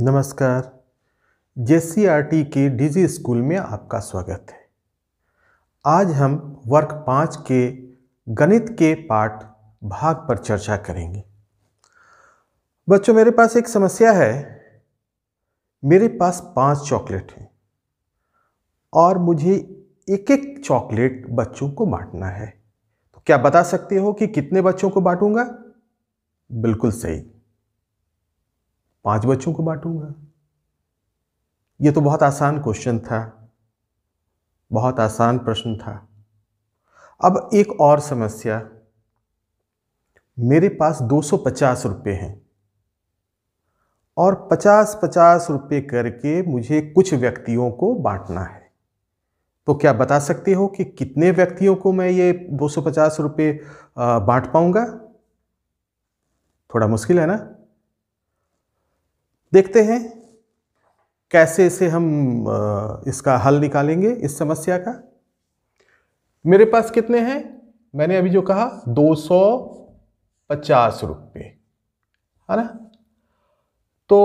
नमस्कार जे के DG school में आपका स्वागत है आज हम वर्ग पाँच के गणित के पाठ भाग पर चर्चा करेंगे बच्चों मेरे पास एक समस्या है मेरे पास पांच चॉकलेट हैं और मुझे एक एक चॉकलेट बच्चों को बांटना है तो क्या बता सकते हो कि कितने बच्चों को बांटूंगा बिल्कुल सही पांच बच्चों को बांटूंगा ये तो बहुत आसान क्वेश्चन था बहुत आसान प्रश्न था अब एक और समस्या मेरे पास 250 रुपए हैं और 50-50 रुपए करके मुझे कुछ व्यक्तियों को बांटना है तो क्या बता सकते हो कि कितने व्यक्तियों को मैं ये 250 रुपए बांट पाऊंगा थोड़ा मुश्किल है ना देखते हैं कैसे इसे हम इसका हल निकालेंगे इस समस्या का मेरे पास कितने हैं मैंने अभी जो कहा दो सौ पचास रुपये है ना तो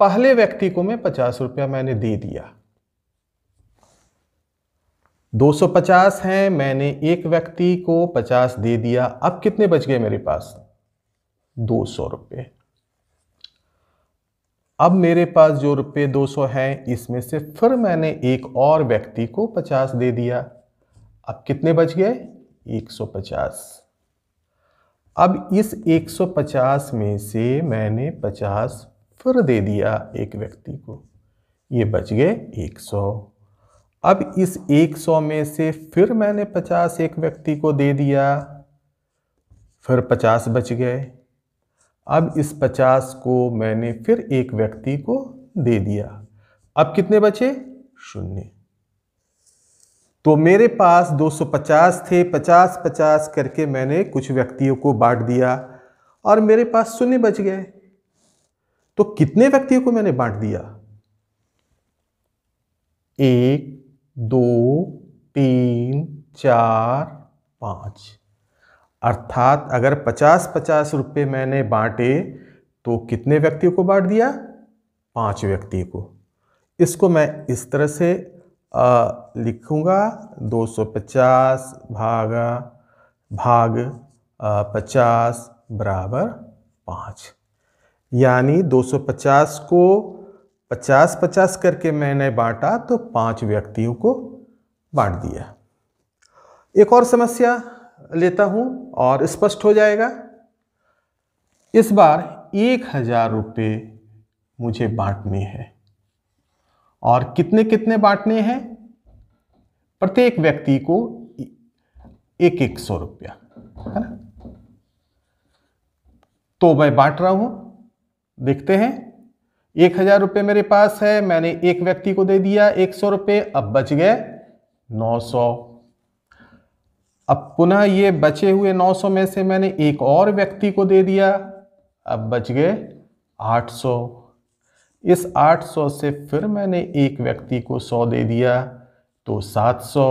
पहले व्यक्ति को मैं पचास रुपया मैंने दे दिया 250 हैं मैंने एक व्यक्ति को 50 दे दिया अब कितने बच गए मेरे पास दो सौ रुपये अब मेरे पास जो रुपये दो सौ हैं इसमें से फिर मैंने एक और व्यक्ति को पचास दे दिया अब कितने बच गए एक सौ पचास अब इस एक सौ पचास में से मैंने पचास फिर दे दिया एक व्यक्ति को ये बच गए एक सौ अब इस एक सौ में से फिर मैंने पचास एक व्यक्ति को दे दिया फिर पचास बच गए अब इस पचास को मैंने फिर एक व्यक्ति को दे दिया अब कितने बचे शून्य तो मेरे पास 250 थे 50 50 करके मैंने कुछ व्यक्तियों को बांट दिया और मेरे पास शून्य बच गए तो कितने व्यक्तियों को मैंने बांट दिया एक दो तीन चार पाँच अर्थात अगर पचास पचास रुपये मैंने बांटे तो कितने व्यक्तियों को बांट दिया पाँच व्यक्ति को इसको मैं इस तरह से लिखूंगा 250 भागा भाग पचास 50 बराबर पाँच यानी 250 को 50 50 करके मैंने बांटा तो पांच व्यक्तियों को बांट दिया एक और समस्या लेता हूं और स्पष्ट हो जाएगा इस बार एक हजार रुपये मुझे बांटने हैं और कितने कितने बांटने हैं प्रत्येक व्यक्ति को एक एक सौ रुपया है ना तो मैं बांट रहा हूं देखते हैं एक हजार रुपये मेरे पास है मैंने एक व्यक्ति को दे दिया एक सौ रुपये अब बच गए नौ सौ अब पुनः ये बचे हुए 900 में से मैंने एक और व्यक्ति को दे दिया अब बच गए 800 इस 800 से फिर मैंने एक व्यक्ति को 100 दे दिया तो 700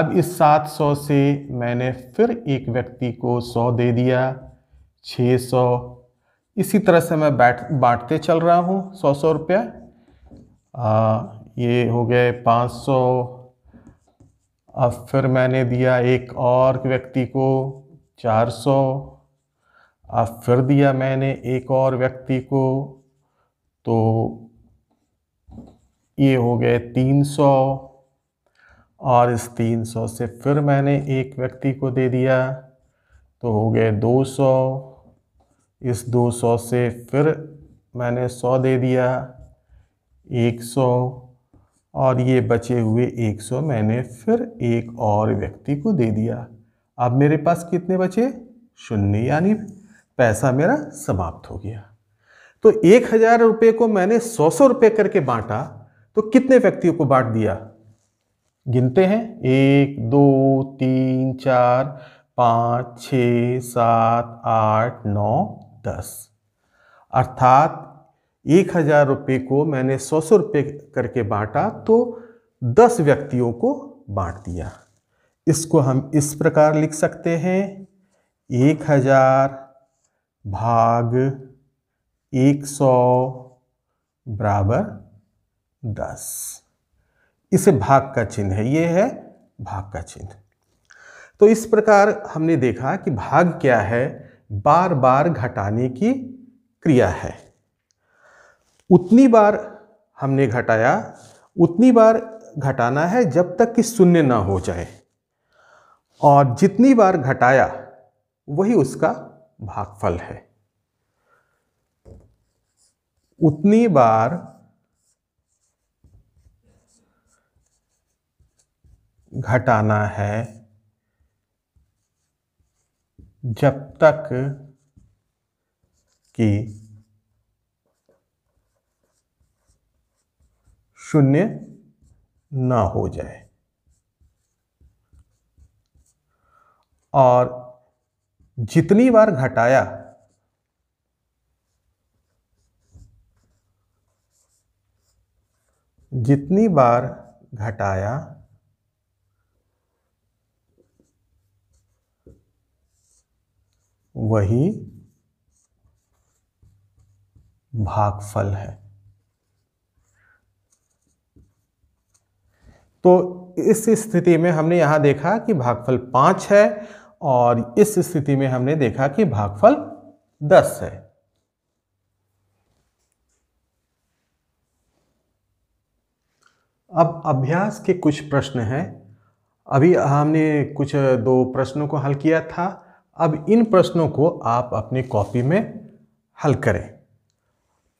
अब इस 700 से मैंने फिर एक व्यक्ति को 100 दे दिया 600 इसी तरह से मैं बैठ बांटते चल रहा हूँ सौ सौ रुपया ये हो गए 500 अब फिर मैंने दिया एक और व्यक्ति को 400 अब फिर दिया मैंने एक और व्यक्ति को तो ये हो गए 300 और इस 300 से फिर मैंने एक व्यक्ति को दे दिया तो हो गए 200 इस 200 से फिर मैंने 100 दे दिया और ये बचे हुए 100 मैंने फिर एक और व्यक्ति को दे दिया अब मेरे पास कितने बचे शून्य यानी पैसा मेरा समाप्त हो गया तो एक हजार रुपये को मैंने सौ सौ रुपये करके बांटा तो कितने व्यक्तियों को बांट दिया गिनते हैं एक दो तीन चार पाँच छ सात आठ नौ दस अर्थात एक हज़ार रुपये को मैंने सौ सौ रुपये करके बांटा तो दस व्यक्तियों को बांट दिया इसको हम इस प्रकार लिख सकते हैं एक हजार भाग एक सौ बराबर दस इसे भाग का चिन्ह है ये है भाग का चिन्ह तो इस प्रकार हमने देखा कि भाग क्या है बार बार घटाने की क्रिया है उतनी बार हमने घटाया उतनी बार घटाना है जब तक कि शून्य ना हो जाए और जितनी बार घटाया वही उसका भागफल है उतनी बार घटाना है जब तक कि शून्य ना हो जाए और जितनी बार घटाया जितनी बार घटाया वही भागफल है तो इस स्थिति में हमने यहाँ देखा कि भागफल पाँच है और इस स्थिति में हमने देखा कि भागफल दस है अब अभ्यास के कुछ प्रश्न हैं अभी हमने कुछ दो प्रश्नों को हल किया था अब इन प्रश्नों को आप अपनी कॉपी में हल करें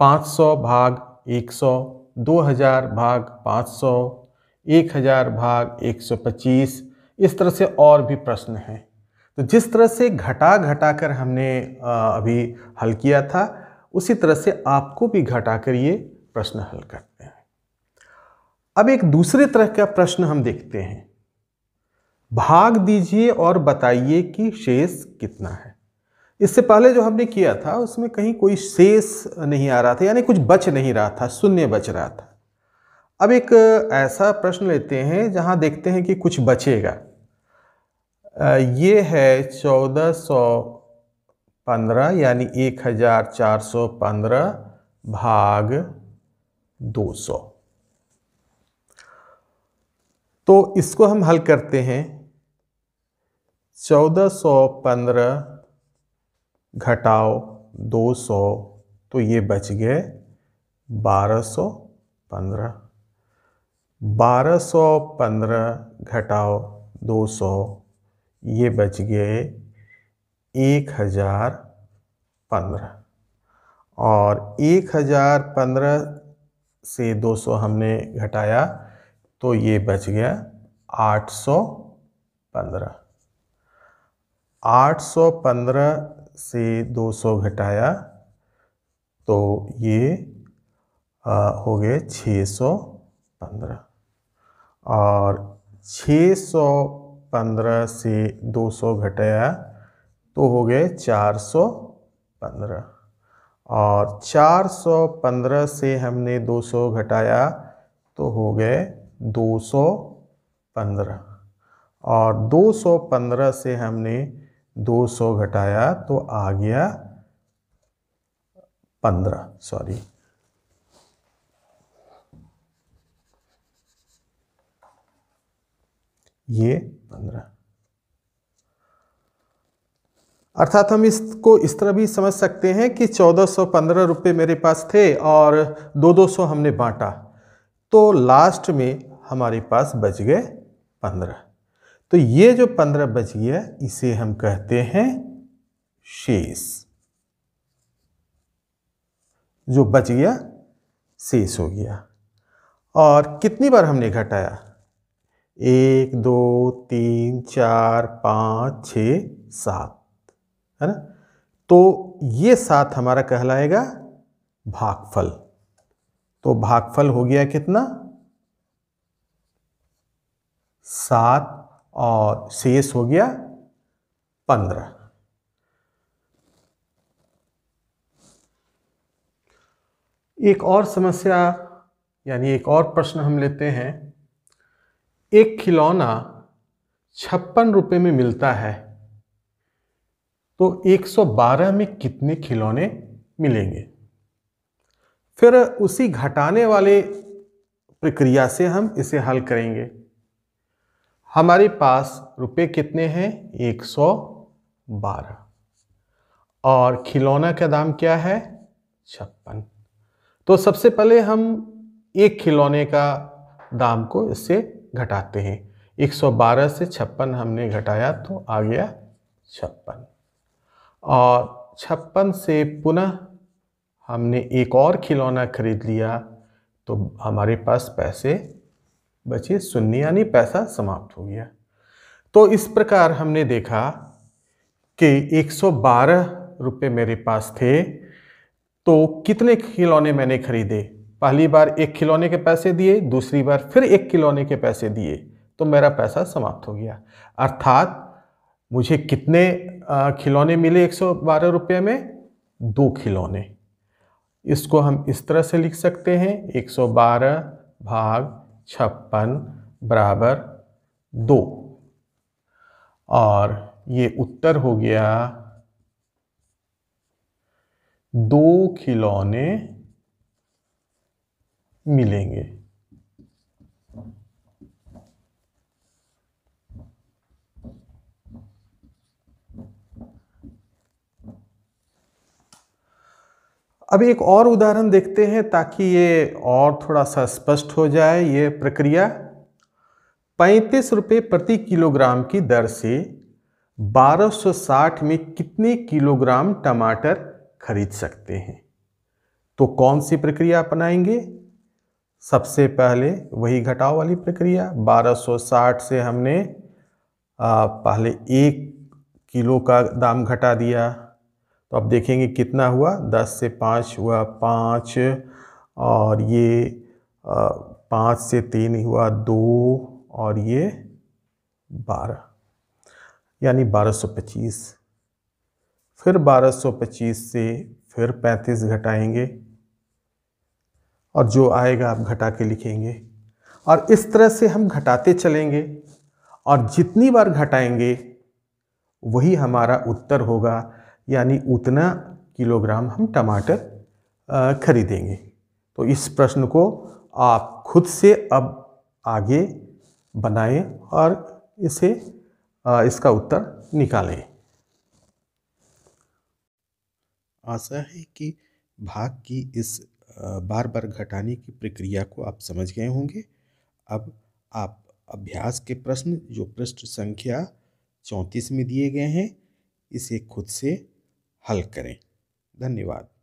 500 भाग 100, 2000 भाग 500, एक हजार भाग एक सौ पच्चीस इस तरह से और भी प्रश्न हैं तो जिस तरह से घटा घटा कर हमने अभी हल किया था उसी तरह से आपको भी घटा कर ये प्रश्न हल करते हैं अब एक दूसरे तरह का प्रश्न हम देखते हैं भाग दीजिए और बताइए कि शेष कितना है इससे पहले जो हमने किया था उसमें कहीं कोई शेष नहीं आ रहा था यानी कुछ बच नहीं रहा था शून्य बच रहा था अब एक ऐसा प्रश्न लेते हैं जहाँ देखते हैं कि कुछ बचेगा ये है चौदह सौ पंद्रह यानी एक हज़ार चार सौ पंद्रह भाग दो सौ तो इसको हम हल करते हैं चौदह सौ पंद्रह घटाओ दो सौ तो ये बच गए बारह सौ पंद्रह 1215 घटाओ 200 ये बच गए 1015 और 1015 से 200 हमने घटाया तो ये बच गया 815 815 से 200 घटाया तो ये आ, हो गए 615 और 615 से 200 घटाया तो हो गए 415 और 415 से हमने 200 घटाया तो हो गए 215 और 215 से हमने 200 घटाया तो आ गया 15 सॉरी ये पंद्रह अर्थात हम इसको इस तरह भी समझ सकते हैं कि चौदह सौ पंद्रह रुपये मेरे पास थे और दो दो सौ हमने बांटा तो लास्ट में हमारे पास बच गए पंद्रह तो ये जो पंद्रह बच गया इसे हम कहते हैं शेष जो बच गया शेष हो गया और कितनी बार हमने घटाया एक दो तीन चार पाँच छ सात है ना तो ये सात हमारा कहलाएगा भागफल तो भागफल हो गया कितना सात और शेष हो गया पंद्रह एक और समस्या यानी एक और प्रश्न हम लेते हैं एक खिलौना छप्पन रुपये में मिलता है तो 112 में कितने खिलौने मिलेंगे फिर उसी घटाने वाले प्रक्रिया से हम इसे हल करेंगे हमारे पास रुपए कितने हैं 112 और खिलौना का दाम क्या है छप्पन तो सबसे पहले हम एक खिलौने का दाम को इससे घटाते हैं 112 से छप्पन हमने घटाया तो आ गया छप्पन और छप्पन से पुनः हमने एक और खिलौना खरीद लिया तो हमारे पास पैसे बचे शून्य यानी पैसा समाप्त हो गया तो इस प्रकार हमने देखा कि 112 रुपए मेरे पास थे तो कितने खिलौने मैंने खरीदे पहली बार एक खिलौने के पैसे दिए दूसरी बार फिर एक खिलौने के पैसे दिए तो मेरा पैसा समाप्त हो गया अर्थात मुझे कितने खिलौने मिले एक सौ बारह रुपये में दो खिलौने इसको हम इस तरह से लिख सकते हैं एक सौ बारह भाग छप्पन बराबर दो और ये उत्तर हो गया दो खिलौने मिलेंगे अब एक और उदाहरण देखते हैं ताकि ये और थोड़ा सा स्पष्ट हो जाए ये प्रक्रिया पैंतीस रुपये प्रति किलोग्राम की दर से 1260 में कितने किलोग्राम टमाटर खरीद सकते हैं तो कौन सी प्रक्रिया अपनाएंगे सबसे पहले वही घटाव वाली प्रक्रिया 1260 से हमने आ, पहले एक किलो का दाम घटा दिया तो अब देखेंगे कितना हुआ 10 से 5 हुआ 5 और ये 5 से 3 हुआ 2 और ये 12 यानी 1225 फिर 1225 से फिर 35 घटाएंगे और जो आएगा आप घटा के लिखेंगे और इस तरह से हम घटाते चलेंगे और जितनी बार घटाएंगे वही हमारा उत्तर होगा यानी उतना किलोग्राम हम टमाटर खरीदेंगे तो इस प्रश्न को आप खुद से अब आगे बनाएं और इसे इसका उत्तर निकालें आशा है कि भाग की इस बार बार घटाने की प्रक्रिया को आप समझ गए होंगे अब आप अभ्यास के प्रश्न जो पृष्ठ संख्या चौंतीस में दिए गए हैं इसे खुद से हल करें धन्यवाद